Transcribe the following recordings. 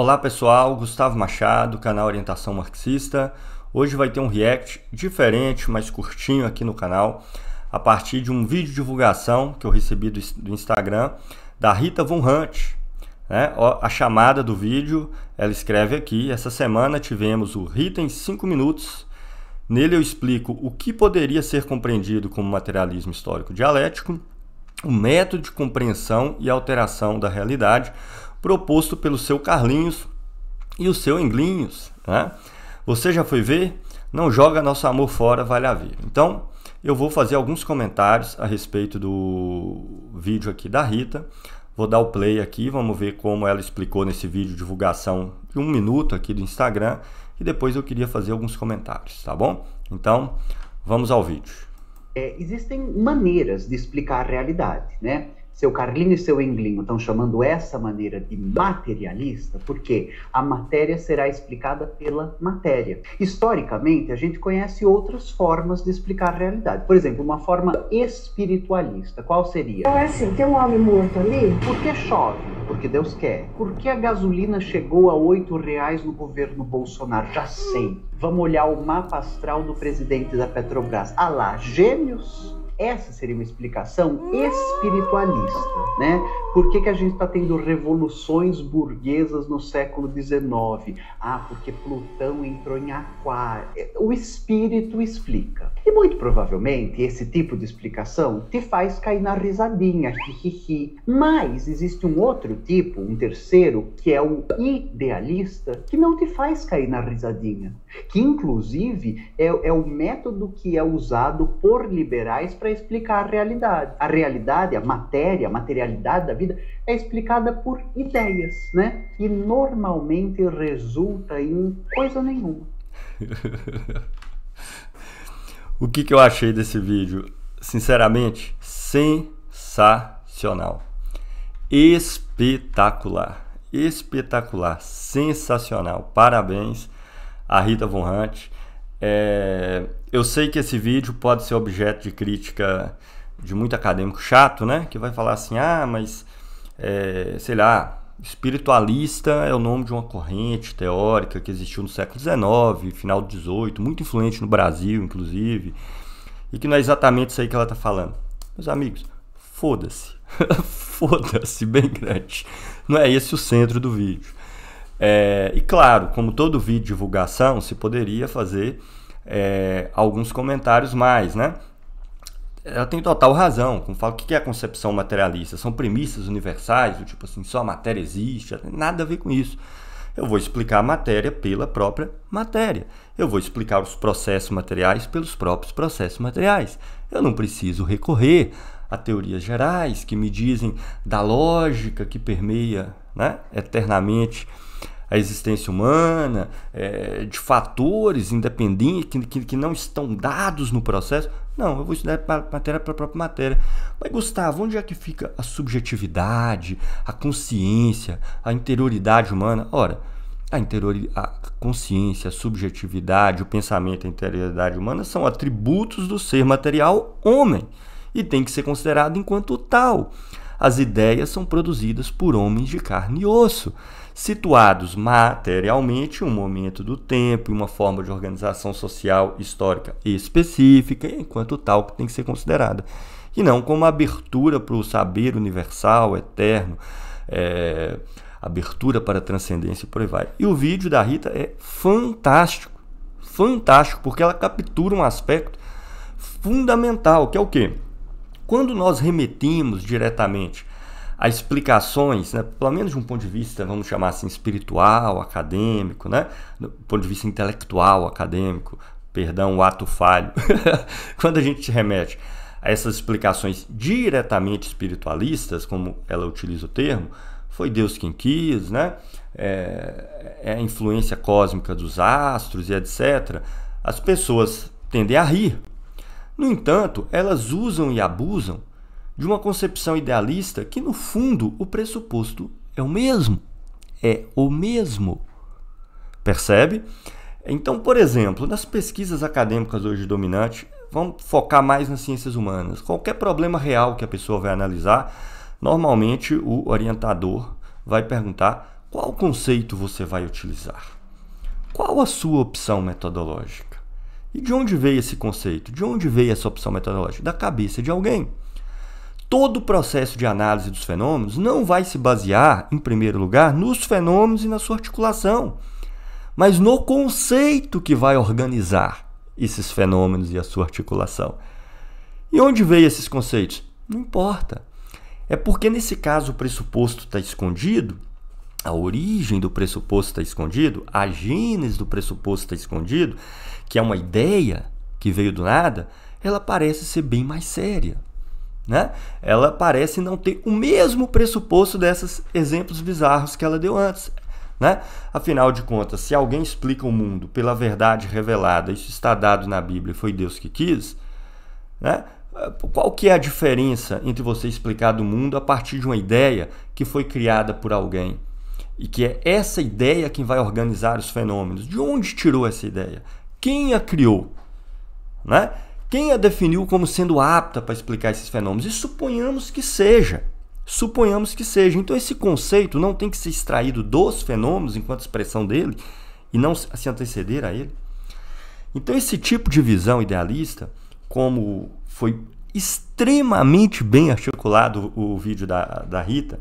Olá pessoal, Gustavo Machado, canal Orientação Marxista. Hoje vai ter um react diferente, mais curtinho aqui no canal, a partir de um vídeo de divulgação que eu recebi do, do Instagram da Rita Von Hunt. Né? A chamada do vídeo, ela escreve aqui: Essa semana tivemos o Rita em 5 minutos. Nele eu explico o que poderia ser compreendido como materialismo histórico dialético, o método de compreensão e alteração da realidade proposto pelo seu Carlinhos e o seu Inglinhos. Né? Você já foi ver? Não joga nosso amor fora, vale a vida. Então, eu vou fazer alguns comentários a respeito do vídeo aqui da Rita. Vou dar o play aqui, vamos ver como ela explicou nesse vídeo divulgação de um minuto aqui do Instagram. E depois eu queria fazer alguns comentários, tá bom? Então, vamos ao vídeo. É, existem maneiras de explicar a realidade, né? seu Carlinho e seu Englinho estão chamando essa maneira de materialista, porque a matéria será explicada pela matéria. Historicamente, a gente conhece outras formas de explicar a realidade. Por exemplo, uma forma espiritualista. Qual seria? Então é assim, tem um homem morto ali? Por que chove? Porque Deus quer. Por que a gasolina chegou a oito reais no governo Bolsonaro? Já sei. Vamos olhar o mapa astral do presidente da Petrobras. Ah lá, gêmeos essa seria uma explicação espiritualista, né? Por que, que a gente está tendo revoluções burguesas no século XIX? Ah, porque Plutão entrou em Aquário. É, o espírito explica. E muito provavelmente esse tipo de explicação te faz cair na risadinha, hihihi. Mas existe um outro tipo, um terceiro, que é o idealista, que não te faz cair na risadinha. Que inclusive é, é o método que é usado por liberais para explicar a realidade. A realidade, a matéria, a materialidade da vida vida é explicada por ideias, né? E normalmente resulta em coisa nenhuma. o que, que eu achei desse vídeo? Sinceramente, sensacional. Espetacular. Espetacular. Sensacional. Parabéns a Rita Von Hunt. É, eu sei que esse vídeo pode ser objeto de crítica de muito acadêmico chato, né? Que vai falar assim, ah, mas é, sei lá, espiritualista é o nome de uma corrente teórica que existiu no século XIX, final do XVIII, muito influente no Brasil, inclusive, e que não é exatamente isso aí que ela está falando. Meus amigos, foda-se, foda-se bem grande. Não é esse o centro do vídeo. É, e claro, como todo vídeo de divulgação, se poderia fazer é, alguns comentários mais, né? ela tem total razão. Como falo, o que é a concepção materialista? São premissas universais, tipo assim, só a matéria existe, nada a ver com isso. Eu vou explicar a matéria pela própria matéria. Eu vou explicar os processos materiais pelos próprios processos materiais. Eu não preciso recorrer a teorias gerais que me dizem da lógica que permeia né, eternamente a existência humana, é, de fatores independentes que, que, que, não estão dados no processo. Não, eu vou estudar matéria para a própria matéria. Mas, Gustavo, onde é que fica a subjetividade, a consciência, a interioridade humana? Ora, a, interior, a consciência, a subjetividade, o pensamento e a interioridade humana são atributos do ser material homem e tem que ser considerado enquanto tal. As ideias são produzidas por homens de carne e osso, situados materialmente em um momento do tempo e uma forma de organização social histórica específica, enquanto tal que tem que ser considerada. E não como abertura para o saber universal, eterno, é, abertura para a transcendência e por aí vai. E o vídeo da Rita é fantástico, fantástico, porque ela captura um aspecto fundamental, que é o quê? Quando nós remetimos diretamente a explicações, né, pelo menos de um ponto de vista, vamos chamar assim, espiritual, acadêmico, né, do ponto de vista intelectual, acadêmico, perdão, o ato falho, quando a gente remete a essas explicações diretamente espiritualistas, como ela utiliza o termo, foi Deus quem quis, né? é, é a influência cósmica dos astros e etc., as pessoas tendem a rir no entanto, elas usam e abusam de uma concepção idealista que, no fundo, o pressuposto é o mesmo. É o mesmo. Percebe? Então, por exemplo, nas pesquisas acadêmicas hoje dominantes, vamos focar mais nas ciências humanas. Qualquer problema real que a pessoa vai analisar, normalmente o orientador vai perguntar qual conceito você vai utilizar, qual a sua opção metodológica. E de onde veio esse conceito? De onde veio essa opção metodológica? Da cabeça de alguém. Todo o processo de análise dos fenômenos não vai se basear, em primeiro lugar, nos fenômenos e na sua articulação, mas no conceito que vai organizar esses fenômenos e a sua articulação. E onde veio esses conceitos? Não importa. É porque nesse caso o pressuposto está escondido a origem do pressuposto está escondido, a gênese do pressuposto está escondido, que é uma ideia que veio do nada, ela parece ser bem mais séria. Né? Ela parece não ter o mesmo pressuposto desses exemplos bizarros que ela deu antes. Né? Afinal de contas, se alguém explica o mundo pela verdade revelada, isso está dado na Bíblia e foi Deus que quis, né? qual que é a diferença entre você explicar do mundo a partir de uma ideia que foi criada por alguém? e que é essa ideia quem vai organizar os fenômenos. De onde tirou essa ideia? Quem a criou? Né? Quem a definiu como sendo apta para explicar esses fenômenos? E suponhamos que seja. Suponhamos que seja. Então, esse conceito não tem que ser extraído dos fenômenos enquanto expressão dele e não se anteceder a ele. Então, esse tipo de visão idealista, como foi extremamente bem articulado o vídeo da, da Rita,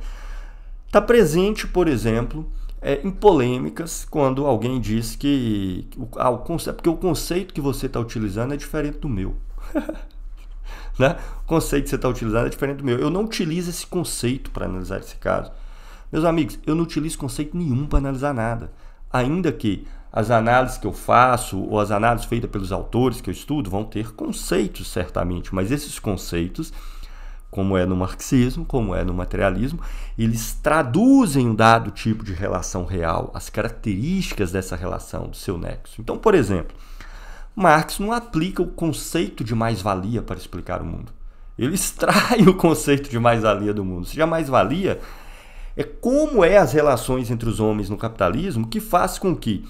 Está presente, por exemplo, é, em polêmicas quando alguém diz que ah, o conceito, é porque o conceito que você está utilizando é diferente do meu. né? O conceito que você está utilizando é diferente do meu. Eu não utilizo esse conceito para analisar esse caso. Meus amigos, eu não utilizo conceito nenhum para analisar nada. Ainda que as análises que eu faço ou as análises feitas pelos autores que eu estudo vão ter conceitos, certamente, mas esses conceitos como é no marxismo, como é no materialismo, eles traduzem um dado tipo de relação real, as características dessa relação, do seu nexo. Então, por exemplo, Marx não aplica o conceito de mais-valia para explicar o mundo. Ele extrai o conceito de mais-valia do mundo. Seja mais-valia é como é as relações entre os homens no capitalismo que faz com que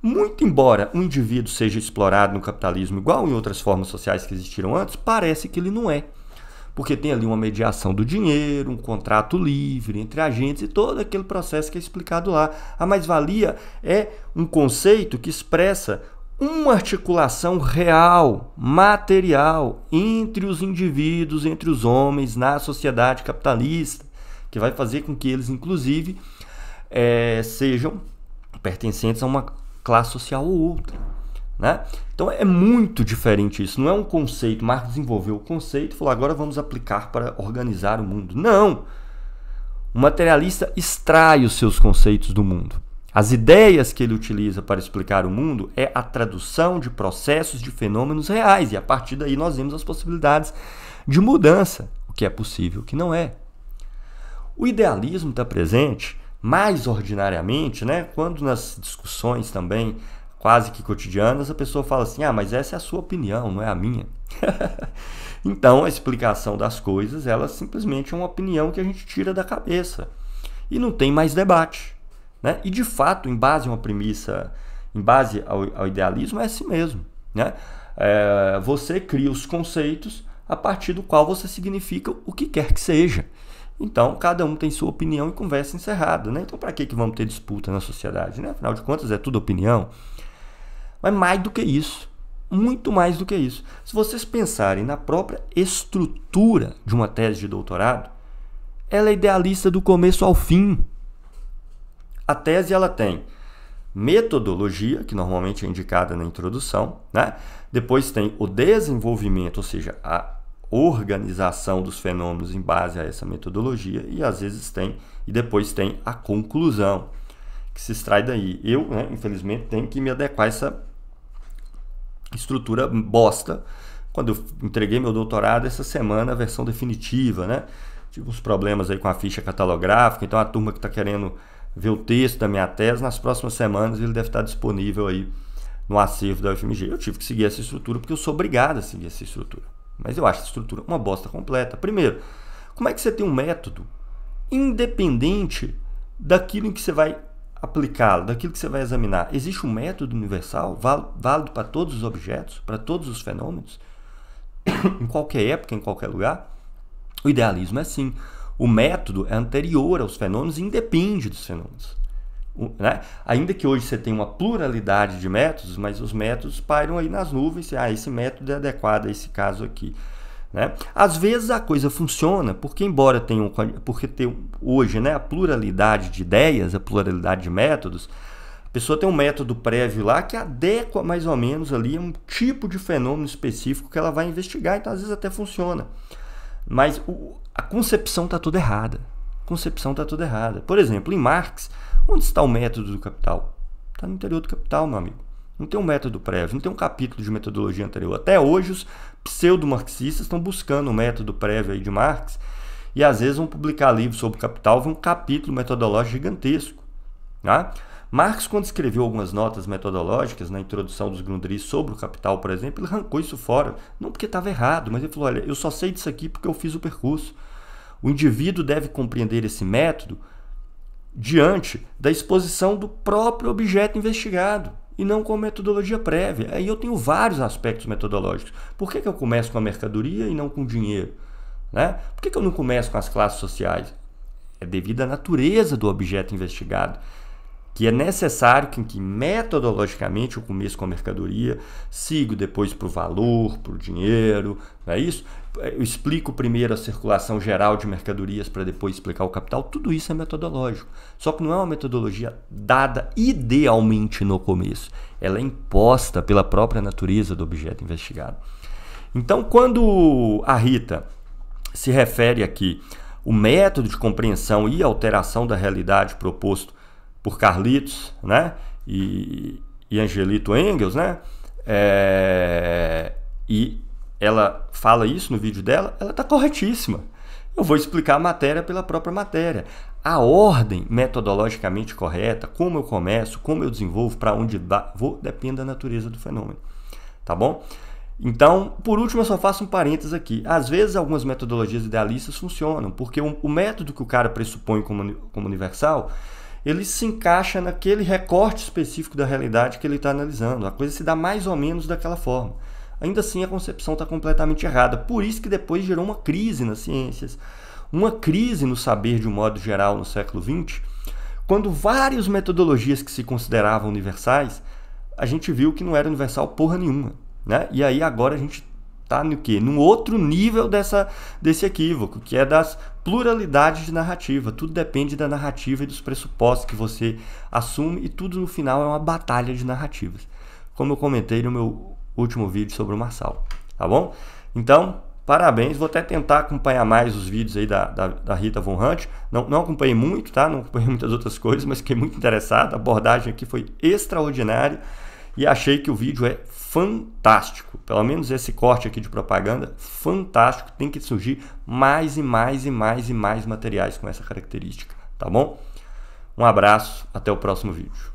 muito embora um indivíduo seja explorado no capitalismo igual em outras formas sociais que existiram antes, parece que ele não é porque tem ali uma mediação do dinheiro, um contrato livre entre agentes e todo aquele processo que é explicado lá. A mais-valia é um conceito que expressa uma articulação real, material, entre os indivíduos, entre os homens na sociedade capitalista, que vai fazer com que eles, inclusive, é, sejam pertencentes a uma classe social ou outra. Né? Então é muito diferente isso. Não é um conceito. Marx desenvolveu o conceito e falou: agora vamos aplicar para organizar o mundo. Não! O materialista extrai os seus conceitos do mundo. As ideias que ele utiliza para explicar o mundo é a tradução de processos de fenômenos reais. E a partir daí nós vemos as possibilidades de mudança, o que é possível, o que não é. O idealismo está presente mais ordinariamente, né, quando nas discussões também quase que cotidianas, a pessoa fala assim: ah, mas essa é a sua opinião, não é a minha. então, a explicação das coisas, ela é simplesmente é uma opinião que a gente tira da cabeça. E não tem mais debate. Né? E, de fato, em base a uma premissa, em base ao, ao idealismo, é assim mesmo. Né? É, você cria os conceitos a partir do qual você significa o que quer que seja. Então, cada um tem sua opinião e conversa encerrada. Né? Então, para que, que vamos ter disputa na sociedade? Né? Afinal de contas, é tudo opinião. Mas mais do que isso, muito mais do que isso. Se vocês pensarem na própria estrutura de uma tese de doutorado, ela é idealista do começo ao fim. A tese ela tem metodologia, que normalmente é indicada na introdução, né? Depois tem o desenvolvimento, ou seja, a organização dos fenômenos em base a essa metodologia e às vezes tem e depois tem a conclusão que se extrai daí. Eu, né, infelizmente, tenho que me adequar a essa estrutura bosta. Quando eu entreguei meu doutorado, essa semana a versão definitiva, né? Tive uns problemas aí com a ficha catalográfica, então a turma que está querendo ver o texto da minha tese, nas próximas semanas ele deve estar disponível aí no acervo da UFMG. Eu tive que seguir essa estrutura porque eu sou obrigado a seguir essa estrutura. Mas eu acho essa estrutura uma bosta completa. Primeiro, como é que você tem um método independente daquilo em que você vai aplicá-lo, daquilo que você vai examinar, existe um método universal, válido para todos os objetos, para todos os fenômenos, em qualquer época, em qualquer lugar? O idealismo é assim. O método é anterior aos fenômenos e independe dos fenômenos. né? Ainda que hoje você tenha uma pluralidade de métodos, mas os métodos pairam aí nas nuvens. Ah, esse método é adequado a esse caso aqui. Né? Às vezes a coisa funciona porque, embora tenham, porque tem hoje né, a pluralidade de ideias, a pluralidade de métodos, a pessoa tem um método prévio lá que adequa mais ou menos ali um tipo de fenômeno específico que ela vai investigar, então às vezes até funciona. Mas o, a concepção está toda errada. A concepção está toda errada. Por exemplo, em Marx, onde está o método do capital? Está no interior do capital, meu amigo. Não tem um método prévio, não tem um capítulo de metodologia anterior. Até hoje, os pseudo-marxistas estão buscando um método prévio aí de Marx e às vezes vão publicar livros sobre capital, vão um capítulo metodológico gigantesco. Né? Marx, quando escreveu algumas notas metodológicas na introdução dos Grundris sobre o capital, por exemplo, ele arrancou isso fora. Não porque estava errado, mas ele falou: olha, eu só sei disso aqui porque eu fiz o percurso. O indivíduo deve compreender esse método diante da exposição do próprio objeto investigado e não com metodologia prévia. Aí eu tenho vários aspectos metodológicos. Por que, que eu começo com a mercadoria e não com o dinheiro? Né? Por que, que eu não começo com as classes sociais? É devido à natureza do objeto investigado que é necessário que, que metodologicamente eu começo com a mercadoria, sigo depois para o valor, para o dinheiro, não é isso? Eu explico primeiro a circulação geral de mercadorias para depois explicar o capital. Tudo isso é metodológico. Só que não é uma metodologia dada idealmente no começo. Ela é imposta pela própria natureza do objeto investigado. Então, quando a Rita se refere aqui o método de compreensão e alteração da realidade proposto por Carlitos, né? E, e Angelito Engels, né? É, e ela fala isso no vídeo dela, ela está corretíssima. Eu vou explicar a matéria pela própria matéria. A ordem metodologicamente correta, como eu começo, como eu desenvolvo, para onde vou, depende da natureza do fenômeno. Tá bom? Então, por último, eu só faço um parênteses aqui. Às vezes, algumas metodologias idealistas funcionam, porque o, o método que o cara pressupõe como, como universal ele se encaixa naquele recorte específico da realidade que ele está analisando. A coisa se dá mais ou menos daquela forma. Ainda assim, a concepção está completamente errada. Por isso que depois gerou uma crise nas ciências, uma crise no saber de um modo geral no século XX, quando várias metodologias que se consideravam universais, a gente viu que não era universal porra nenhuma. Né? E aí agora a gente tá no que? Num outro nível dessa, desse equívoco, que é das pluralidades de narrativa. Tudo depende da narrativa e dos pressupostos que você assume e tudo no final é uma batalha de narrativas. Como eu comentei no meu último vídeo sobre o Marçal, tá bom? Então, parabéns, vou até tentar acompanhar mais os vídeos aí da, da, da Rita Von Hunt, não, não acompanhei muito, tá? Não acompanhei muitas outras coisas, mas fiquei muito interessado, a abordagem aqui foi extraordinária e achei que o vídeo é fantástico. Pelo menos esse corte aqui de propaganda, fantástico. Tem que surgir mais e mais e mais e mais materiais com essa característica, tá bom? Um abraço, até o próximo vídeo.